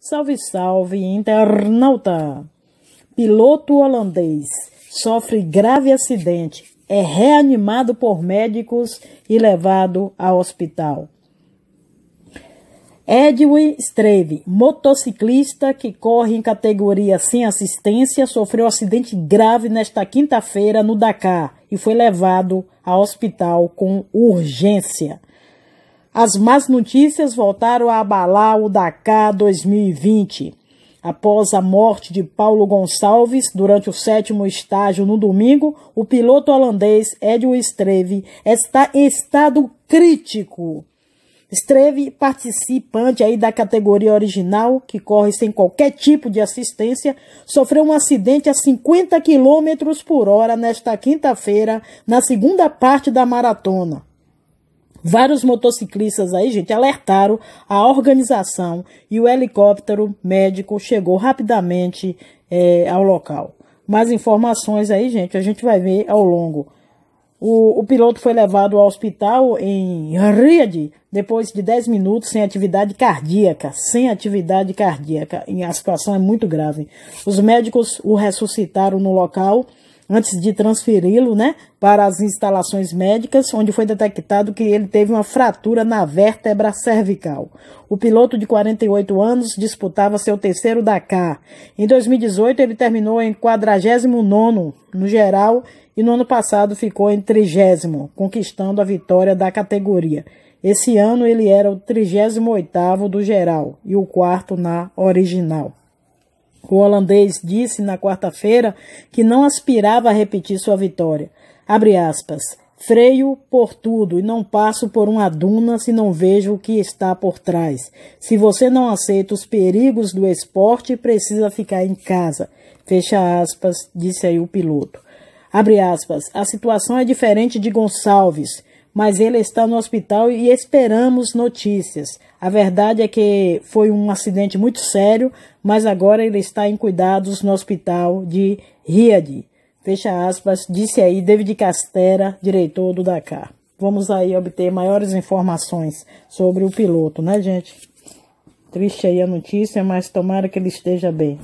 Salve, salve, internauta! Piloto holandês sofre grave acidente, é reanimado por médicos e levado ao hospital. Edwin Streve, motociclista que corre em categoria sem assistência, sofreu acidente grave nesta quinta-feira no Dakar e foi levado ao hospital com urgência. As más notícias voltaram a abalar o Dakar 2020. Após a morte de Paulo Gonçalves durante o sétimo estágio no domingo, o piloto holandês Edwin Streve está em estado crítico. Streve, participante aí da categoria original, que corre sem qualquer tipo de assistência, sofreu um acidente a 50 km por hora nesta quinta-feira, na segunda parte da maratona. Vários motociclistas aí, gente, alertaram a organização e o helicóptero médico chegou rapidamente é, ao local. Mais informações aí, gente, a gente vai ver ao longo. O, o piloto foi levado ao hospital em Riad depois de 10 minutos sem atividade cardíaca. Sem atividade cardíaca. E a situação é muito grave. Os médicos o ressuscitaram no local antes de transferi-lo né, para as instalações médicas, onde foi detectado que ele teve uma fratura na vértebra cervical. O piloto de 48 anos disputava seu terceiro Dakar. Em 2018, ele terminou em 49 no geral e no ano passado ficou em 30, conquistando a vitória da categoria. Esse ano ele era o 38º do geral e o quarto na original. O holandês disse na quarta-feira que não aspirava a repetir sua vitória. Abre aspas. Freio por tudo e não passo por uma duna se não vejo o que está por trás. Se você não aceita os perigos do esporte, precisa ficar em casa. Fecha aspas, disse aí o piloto. Abre aspas. A situação é diferente de Gonçalves mas ele está no hospital e esperamos notícias. A verdade é que foi um acidente muito sério, mas agora ele está em cuidados no hospital de Riad. Fecha aspas, disse aí David Castera, diretor do Dakar. Vamos aí obter maiores informações sobre o piloto, né, gente? Triste aí a notícia, mas tomara que ele esteja bem.